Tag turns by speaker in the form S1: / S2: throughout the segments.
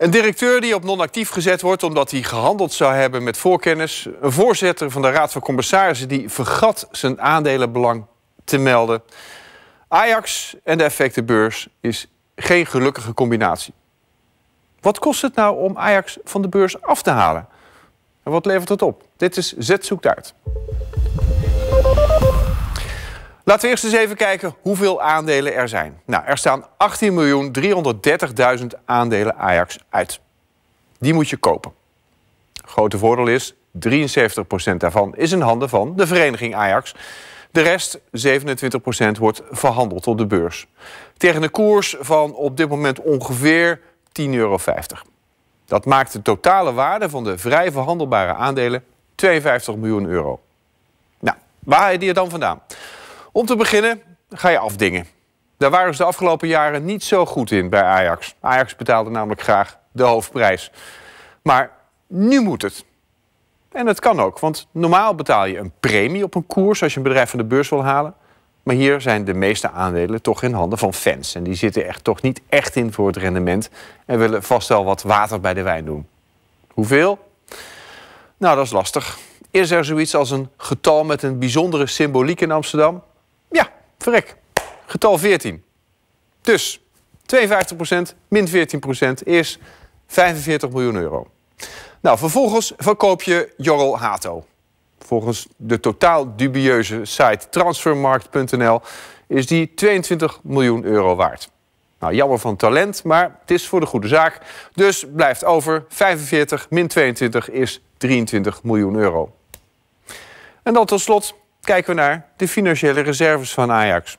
S1: Een directeur die op non-actief gezet wordt omdat hij gehandeld zou hebben met voorkennis. Een voorzitter van de Raad van Commissarissen die vergat zijn aandelenbelang te melden. Ajax en de effectenbeurs is geen gelukkige combinatie. Wat kost het nou om Ajax van de beurs af te halen? En wat levert het op? Dit is Zet Zoekt Uit. Laten we eerst eens even kijken hoeveel aandelen er zijn. Nou, er staan 18.330.000 aandelen Ajax uit. Die moet je kopen. Grote voordeel is, 73% daarvan is in handen van de vereniging Ajax. De rest, 27%, wordt verhandeld op de beurs. Tegen een koers van op dit moment ongeveer 10,50 euro. Dat maakt de totale waarde van de vrij verhandelbare aandelen 52 miljoen euro. Nou, waar haal je die dan vandaan? Om te beginnen ga je afdingen. Daar waren ze de afgelopen jaren niet zo goed in bij Ajax. Ajax betaalde namelijk graag de hoofdprijs. Maar nu moet het. En dat kan ook, want normaal betaal je een premie op een koers als je een bedrijf van de beurs wil halen. Maar hier zijn de meeste aandelen toch in handen van fans. En die zitten echt toch niet echt in voor het rendement en willen vast wel wat water bij de wijn doen. Hoeveel? Nou, dat is lastig. Is er zoiets als een getal met een bijzondere symboliek in Amsterdam? Ja, verrek. Getal 14. Dus 52 min 14 is 45 miljoen euro. Nou, vervolgens verkoop je Jorrel Hato. Volgens de totaal dubieuze site transfermarkt.nl is die 22 miljoen euro waard. Nou, jammer van talent, maar het is voor de goede zaak. Dus blijft over 45 min 22 is 23 miljoen euro. En dan tot slot kijken we naar de financiële reserves van Ajax.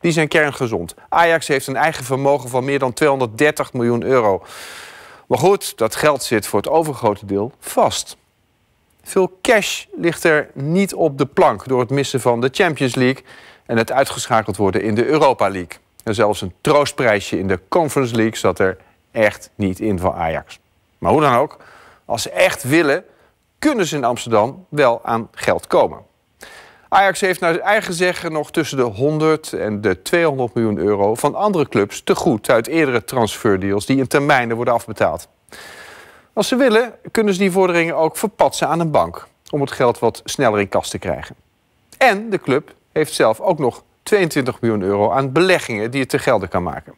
S1: Die zijn kerngezond. Ajax heeft een eigen vermogen van meer dan 230 miljoen euro. Maar goed, dat geld zit voor het overgrote deel vast. Veel cash ligt er niet op de plank door het missen van de Champions League en het uitgeschakeld worden in de Europa League. En zelfs een troostprijsje in de Conference League zat er echt niet in van Ajax. Maar hoe dan ook, als ze echt willen, kunnen ze in Amsterdam wel aan geld komen. Ajax heeft naar eigen zeggen nog tussen de 100 en de 200 miljoen euro van andere clubs te goed uit eerdere transferdeals die in termijnen worden afbetaald. Als ze willen, kunnen ze die vorderingen ook verpatsen aan een bank om het geld wat sneller in kas te krijgen. En de club heeft zelf ook nog 22 miljoen euro aan beleggingen die het te gelden kan maken.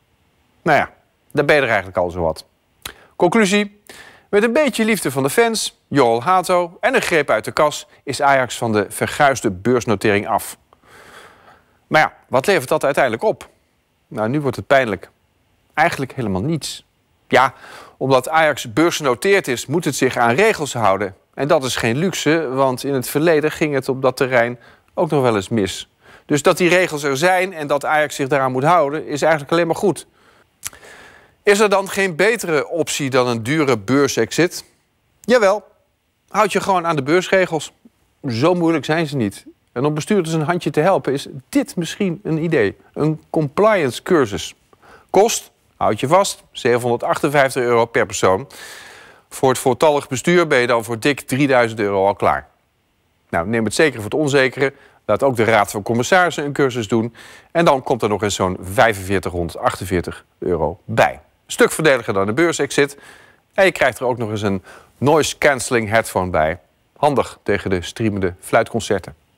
S1: Nou ja, daar ben je er eigenlijk al zo wat. Conclusie: met een beetje liefde van de fans, Joel Hato en een greep uit de kas is Ajax van de verguisde beursnotering af. Maar ja, wat levert dat uiteindelijk op? Nou, nu wordt het pijnlijk. Eigenlijk helemaal niets. Ja, omdat Ajax beursgenoteerd is, moet het zich aan regels houden. En dat is geen luxe, want in het verleden ging het op dat terrein ook nog wel eens mis. Dus dat die regels er zijn en dat Ajax zich daaraan moet houden, is eigenlijk alleen maar goed. Is er dan geen betere optie dan een dure beursexit? Jawel, houd je gewoon aan de beursregels. Zo moeilijk zijn ze niet. En om bestuurders een handje te helpen is dit misschien een idee. Een compliance cursus. Kost, houd je vast, 758 euro per persoon. Voor het voortallig bestuur ben je dan voor dik 3000 euro al klaar. Nou, neem het zekere voor het onzekere. Laat ook de Raad van Commissarissen een cursus doen. En dan komt er nog eens zo'n 4548 euro bij stuk verdeliger dan de beursexit. En je krijgt er ook nog eens een noise cancelling headphone bij. Handig tegen de streamende fluitconcerten.